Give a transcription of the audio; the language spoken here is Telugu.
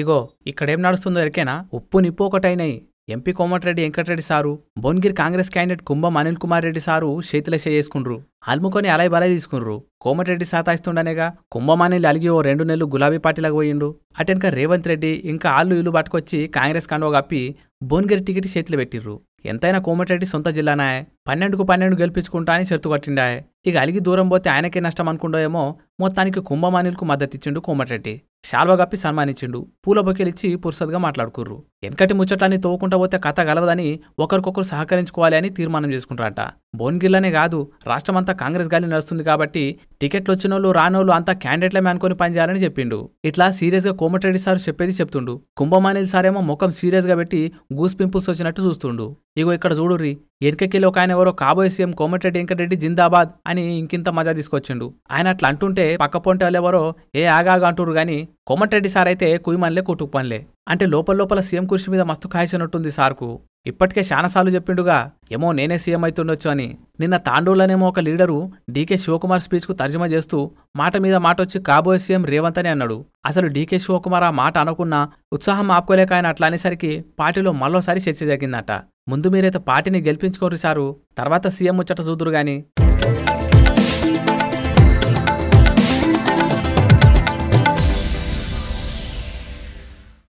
ఇగో ఇక్కడేం నడుస్తుందో ఎరికేనా ఉప్పు నిప్పు ఒకటైనాయి MP Komatireddy Venkatreddy sir Bhuvanagiri Congress candidate Kumbham Anil Kumar Reddy sir చేతుల చేసుకుండ్రు అల్ముకొని అలాయ్ బలాయ్ తీసుకుండ్రు కోమటిరెడ్డి సాతాయిస్తుండనేగా కుంభమానేలు అలిగి ఓ రెండు నెలలు గులాబీ పార్టీలకు పోయిండు అటెనక రేవంత్ రెడ్డి ఇంకా ఆళ్ళు ఇల్లు పట్టుకొచ్చి కాంగ్రెస్ కండవ కప్పి భువనగిరి టికెట్ చేతిలో పెట్టిర్రు ఎంతైనా కోమటిరెడ్డి సొంత జిల్లానాయ్ పన్నెండుకు పన్నెండు గెలిపించుకుంటా అని చెరుతు ఇక అలిగి దూరం పోతే ఆయనకే నష్టం అనుకుండో ఏమో మొత్తానికి కుంభమానిలకు మద్దతిచ్చిండు కోమటిరెడ్డి శాల్వ గప్పి సన్మానించిండు పూల బొకేలిచ్చి పురుసద్గా మాట్లాడుకుర్రు వెనకటి ముచ్చట్లన్నీ తోకుండా పోతే కథ గలవదని ఒకరికొకరు సహకరించుకోవాలి అని తీర్మానం చేసుకుంటారట భువనగిరిలోనే కాదు రాష్ట్రమంతా కాంగ్రెస్ గాలి నడుస్తుంది కాబట్టి టికెట్లు వచ్చినోళ్ళు రానోళ్ళు అంతా క్యాండిడేట్లమే అనుకుని పనిచేయాలని చెప్పిండు ఇట్లా సీరియస్గా కోమటిరెడ్డి సార్ చెప్పేది చెప్తుండు కుంభమానిల్ సారేమో ముఖం సీరియస్గా పెట్టి గూస్ పింపుల్స్ వచ్చినట్టు చూస్తుండు ఇగో ఇక్కడ చూడుర్రి ఎరికకిలో ఒక ఆయన ఎవరో కాబోయే సీఎం కోమటిరెడ్డి వెంకటరెడ్డి జిందాబాద్ అని ఇంకింత మజా తీసుకొచ్చిండు ఆయన అట్లా అంటుంటే పక్క పొంటే వాళ్ళెవరో ఏ ఆగాగా అంటురు కానీ కోమటిరెడ్డి సార్ అయితే కుయ్యమనిలే కుటుకుపనిలే అంటే లోపల లోపల సీఎం కుర్చీ మీద మస్తు కాయసినట్టుంది సార్కు ఇప్పటికే శానసాలు చెప్పిండుగా ఏమో నేనే సీఎం అవుతుండొచ్చు అని నిన్న తాండూలనేమో ఒక లీడరు డీకే శివకుమార్ స్పీచ్కు తర్జుమా చేస్తూ మాట మీద మాట వచ్చి కాబోయే సీఎం రేవంత్ అని అన్నాడు అసలు డీకే శివకుమార్ ఆ మాట అనుకున్నా ఉత్సాహం ఆపుకోలేక ఆయన అట్లా అనేసరికి పార్టీలో మరోసారి చర్చ జరిగిందట ముందు మీరైతే పార్టీని గెలిపించుకోరు సారు తర్వాత సీఎం ముచ్చట చూదురు గాని